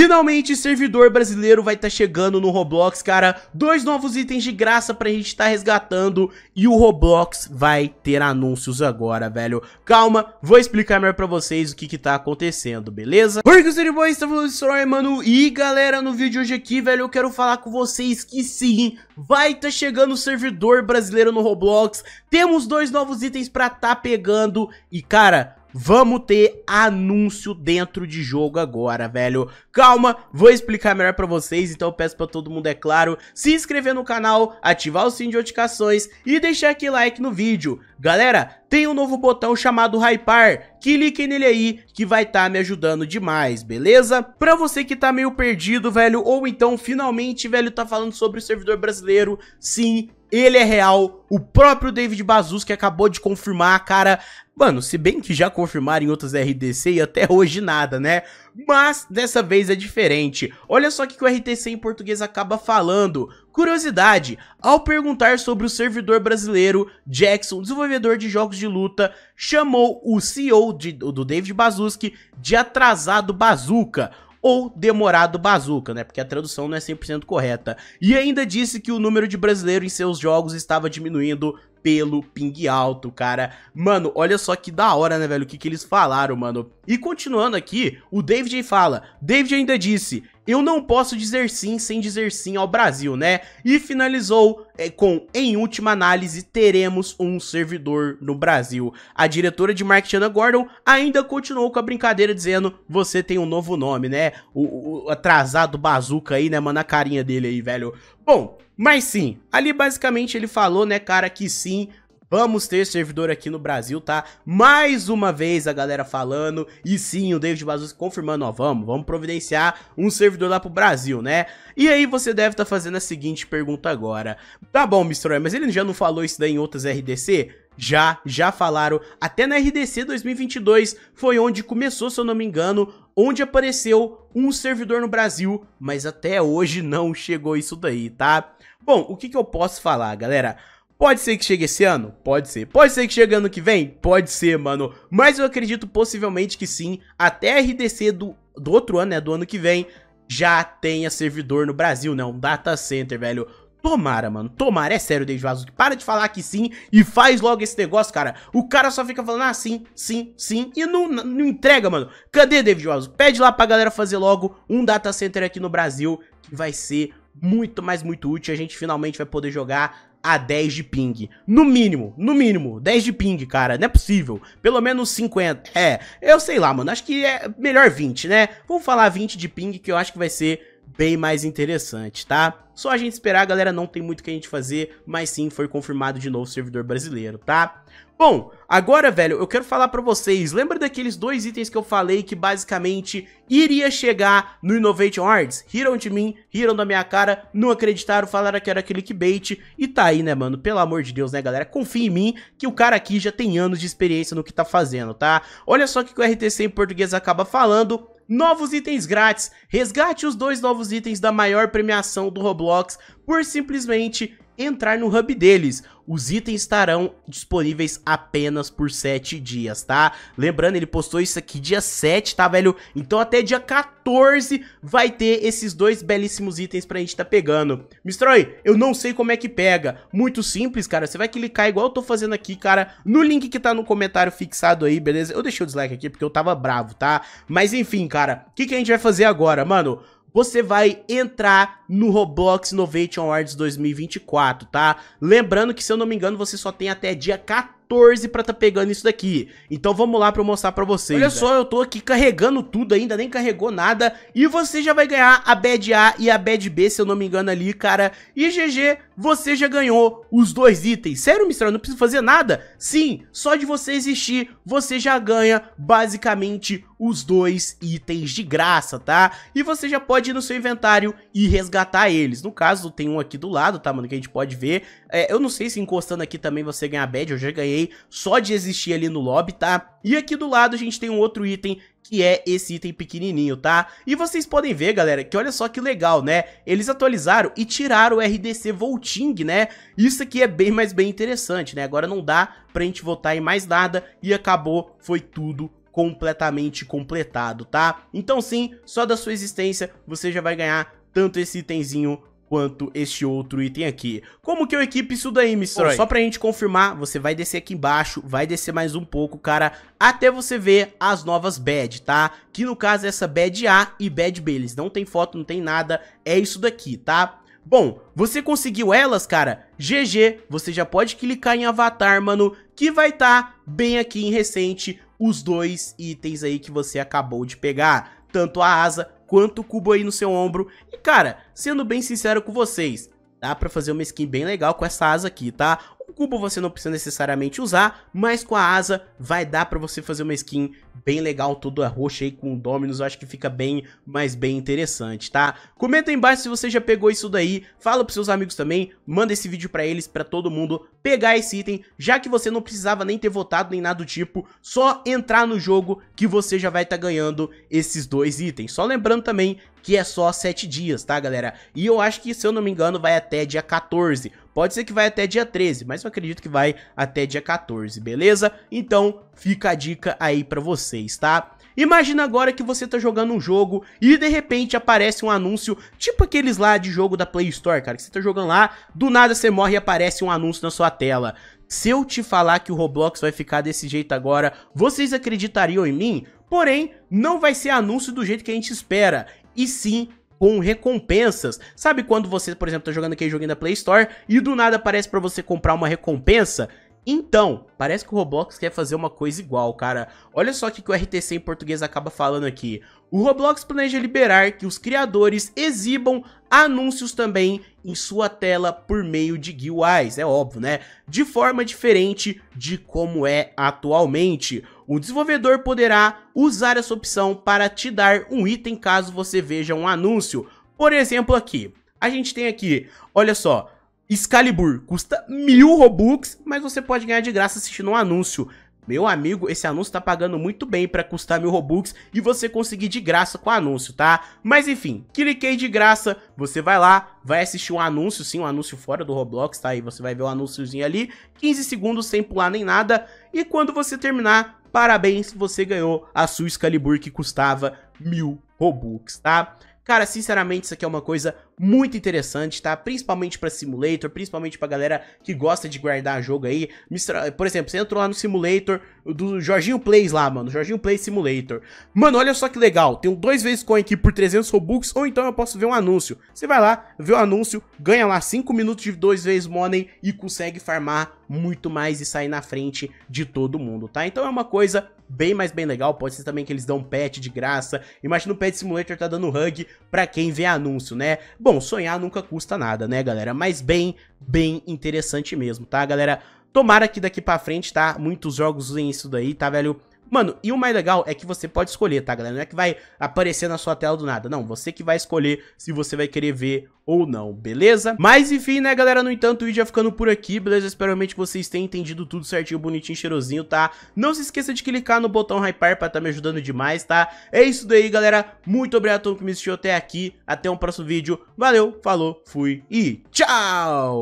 Finalmente, servidor brasileiro vai estar tá chegando no Roblox, cara. Dois novos itens de graça pra gente estar tá resgatando e o Roblox vai ter anúncios agora, velho. Calma, vou explicar melhor pra vocês o que que tá acontecendo, beleza? Oi, Gustavo Boy, está falando de mano. E, galera, no vídeo de hoje aqui, velho, eu quero falar com vocês que sim, vai estar tá chegando o servidor brasileiro no Roblox. Temos dois novos itens pra tá pegando e, cara... Vamos ter anúncio dentro de jogo agora, velho. Calma, vou explicar melhor pra vocês, então eu peço pra todo mundo, é claro, se inscrever no canal, ativar o sininho de notificações e deixar aquele like no vídeo. Galera, tem um novo botão chamado Hypar, cliquem nele aí que vai estar tá me ajudando demais, beleza? Pra você que tá meio perdido, velho, ou então finalmente, velho, tá falando sobre o servidor brasileiro, sim, ele é real, o próprio David Bazus que acabou de confirmar, cara, mano, se bem que já confirmaram em outras RDC e até hoje nada, né? Mas dessa vez é diferente. Olha só o que o RTC em português acaba falando. Curiosidade, ao perguntar sobre o servidor brasileiro, Jackson, desenvolvedor de jogos de luta, chamou o CEO de, do David Bazuski de atrasado bazuca ou demorado bazuca, né? Porque a tradução não é 100% correta. E ainda disse que o número de brasileiros em seus jogos estava diminuindo pelo ping alto, cara. Mano, olha só que da hora, né, velho? O que, que eles falaram, mano. E continuando aqui, o David fala: David ainda disse. Eu não posso dizer sim sem dizer sim ao Brasil, né? E finalizou é, com, em última análise, teremos um servidor no Brasil. A diretora de marketing, Ana Gordon, ainda continuou com a brincadeira dizendo, você tem um novo nome, né? O, o atrasado bazuca aí, né, mano, a carinha dele aí, velho. Bom, mas sim, ali basicamente ele falou, né, cara, que sim, Vamos ter servidor aqui no Brasil, tá? Mais uma vez a galera falando. E sim, o David Bazus confirmando, ó, vamos, vamos providenciar um servidor lá pro Brasil, né? E aí você deve estar tá fazendo a seguinte pergunta agora. Tá bom, Mr. mas ele já não falou isso daí em outras RDC? já, já falaram. Até na RDC 2022 foi onde começou, se eu não me engano, onde apareceu um servidor no Brasil, mas até hoje não chegou isso daí, tá? Bom, o que, que eu posso falar, galera? Pode ser que chegue esse ano? Pode ser. Pode ser que chegue ano que vem? Pode ser, mano. Mas eu acredito possivelmente que sim. Até a RDC do, do outro ano, né? Do ano que vem, já tenha servidor no Brasil, né? Um data center, velho. Tomara, mano. Tomara. É sério, David Vazuki. Para de falar que sim e faz logo esse negócio, cara. O cara só fica falando, ah, sim, sim, sim. E não, não entrega, mano. Cadê, David Vazuki? Pede lá pra galera fazer logo um data center aqui no Brasil. Que vai ser muito, mais muito útil. A gente finalmente vai poder jogar a 10 de ping. No mínimo, no mínimo, 10 de ping, cara. Não é possível. Pelo menos 50. É, eu sei lá, mano. Acho que é melhor 20, né? Vamos falar 20 de ping, que eu acho que vai ser bem mais interessante, tá? Só a gente esperar, galera, não tem muito o que a gente fazer, mas sim, foi confirmado de novo o servidor brasileiro, tá? Bom, agora, velho, eu quero falar pra vocês, lembra daqueles dois itens que eu falei que basicamente iria chegar no Innovation Arts? Riram de mim, riram da minha cara, não acreditaram, falaram que era aquele clickbait e tá aí, né, mano? Pelo amor de Deus, né, galera? Confia em mim que o cara aqui já tem anos de experiência no que tá fazendo, tá? Olha só o que o RTC em português acaba falando, novos itens grátis. Resgate os dois novos itens da maior premiação do Roblox por simplesmente entrar no hub deles. Os itens estarão disponíveis apenas por 7 dias, tá? Lembrando, ele postou isso aqui dia 7, tá, velho? Então até dia 14 vai ter esses dois belíssimos itens pra gente tá pegando. Mistroy, eu não sei como é que pega. Muito simples, cara. Você vai clicar igual eu tô fazendo aqui, cara, no link que tá no comentário fixado aí, beleza? Eu deixei o dislike aqui porque eu tava bravo, tá? Mas enfim, cara, o que, que a gente vai fazer agora, mano? você vai entrar no Roblox Innovation Awards 2024, tá? Lembrando que, se eu não me engano, você só tem até dia 14 pra tá pegando isso daqui. Então vamos lá pra eu mostrar pra vocês. Olha né? só, eu tô aqui carregando tudo ainda, nem carregou nada. E você já vai ganhar a Bad A e a Bad B, se eu não me engano ali, cara. E GG, você já ganhou os dois itens. Sério, Mistral, não preciso fazer nada? Sim, só de você existir, você já ganha basicamente os dois itens de graça, tá? E você já pode ir no seu inventário e resgatar eles. No caso, tem um aqui do lado, tá, mano, que a gente pode ver. É, eu não sei se encostando aqui também você ganha badge, eu já ganhei só de existir ali no lobby, tá? E aqui do lado a gente tem um outro item que é esse item pequenininho, tá? E vocês podem ver, galera, que olha só que legal, né? Eles atualizaram e tiraram o RDC Volting, né? Isso aqui é bem, mas bem interessante, né? Agora não dá pra gente votar em mais nada e acabou, foi tudo completamente completado, tá? Então sim, só da sua existência você já vai ganhar tanto esse itemzinho quanto este outro item aqui. Como que eu equipe isso daí, Mistrói? Só pra gente confirmar, você vai descer aqui embaixo, vai descer mais um pouco, cara, até você ver as novas bad, tá? Que no caso é essa bad A e bad B, eles não tem foto, não tem nada, é isso daqui, tá? Bom, você conseguiu elas, cara, GG, você já pode clicar em avatar, mano, que vai estar tá bem aqui em recente os dois itens aí que você acabou de pegar, tanto a asa quanto o cubo aí no seu ombro. E cara, sendo bem sincero com vocês, dá pra fazer uma skin bem legal com essa asa aqui, tá? O cubo você não precisa necessariamente usar, mas com a asa vai dar para você fazer uma skin bem legal, toda roxa aí com o Dominus, eu acho que fica bem, mas bem interessante, tá? Comenta aí embaixo se você já pegou isso daí, fala pros seus amigos também, manda esse vídeo para eles, para todo mundo pegar esse item, já que você não precisava nem ter votado nem nada do tipo, só entrar no jogo que você já vai estar tá ganhando esses dois itens. Só lembrando também que é só 7 dias, tá galera? E eu acho que, se eu não me engano, vai até dia 14, Pode ser que vai até dia 13, mas eu acredito que vai até dia 14, beleza? Então, fica a dica aí pra vocês, tá? Imagina agora que você tá jogando um jogo e de repente aparece um anúncio, tipo aqueles lá de jogo da Play Store, cara, que você tá jogando lá, do nada você morre e aparece um anúncio na sua tela. Se eu te falar que o Roblox vai ficar desse jeito agora, vocês acreditariam em mim? Porém, não vai ser anúncio do jeito que a gente espera, e sim com recompensas. Sabe quando você, por exemplo, tá jogando aquele joguinho da Play Store e do nada aparece para você comprar uma recompensa? Então, parece que o Roblox quer fazer uma coisa igual, cara. Olha só o que o RTC em português acaba falando aqui. O Roblox planeja liberar que os criadores exibam anúncios também em sua tela por meio de GUIs, é óbvio, né? De forma diferente de como é atualmente. O desenvolvedor poderá usar essa opção para te dar um item caso você veja um anúncio. Por exemplo aqui, a gente tem aqui, olha só, Excalibur custa mil Robux, mas você pode ganhar de graça assistindo um anúncio. Meu amigo, esse anúncio tá pagando muito bem pra custar mil Robux e você conseguir de graça com o anúncio, tá? Mas enfim, cliquei de graça, você vai lá, vai assistir um anúncio, sim, um anúncio fora do Roblox, tá? aí? você vai ver o um anúnciozinho ali, 15 segundos sem pular nem nada. E quando você terminar, parabéns, você ganhou a sua Excalibur que custava mil Robux, tá? Cara, sinceramente, isso aqui é uma coisa muito interessante, tá? Principalmente pra simulator, principalmente pra galera que gosta de guardar jogo aí. Por exemplo, você entrou lá no simulator do Jorginho Plays lá, mano. Jorginho Play Simulator. Mano, olha só que legal. Tem um dois vezes coin aqui por 300 Robux, ou então eu posso ver um anúncio. Você vai lá, vê o anúncio, ganha lá 5 minutos de dois vezes money e consegue farmar muito mais e sair na frente de todo mundo, tá? Então é uma coisa bem mais bem legal. Pode ser também que eles dão um pet de graça. Imagina o Pet Simulator tá dando hug pra quem vê anúncio, né? Bom, sonhar nunca custa nada, né, galera? Mas bem, bem interessante mesmo, tá, galera? Tomara que daqui pra frente, tá? Muitos jogos usem isso daí, tá, velho? Mano, e o mais legal é que você pode escolher, tá, galera? Não é que vai aparecer na sua tela do nada. Não, você que vai escolher se você vai querer ver ou não, beleza? Mas enfim, né, galera? No entanto, o vídeo vai ficando por aqui, beleza? Espero realmente que vocês tenham entendido tudo certinho, bonitinho, cheirosinho, tá? Não se esqueça de clicar no botão Hyper pra tá me ajudando demais, tá? É isso daí, galera. Muito obrigado a todo mundo que me assistiu até aqui. Até um próximo vídeo. Valeu, falou, fui e tchau!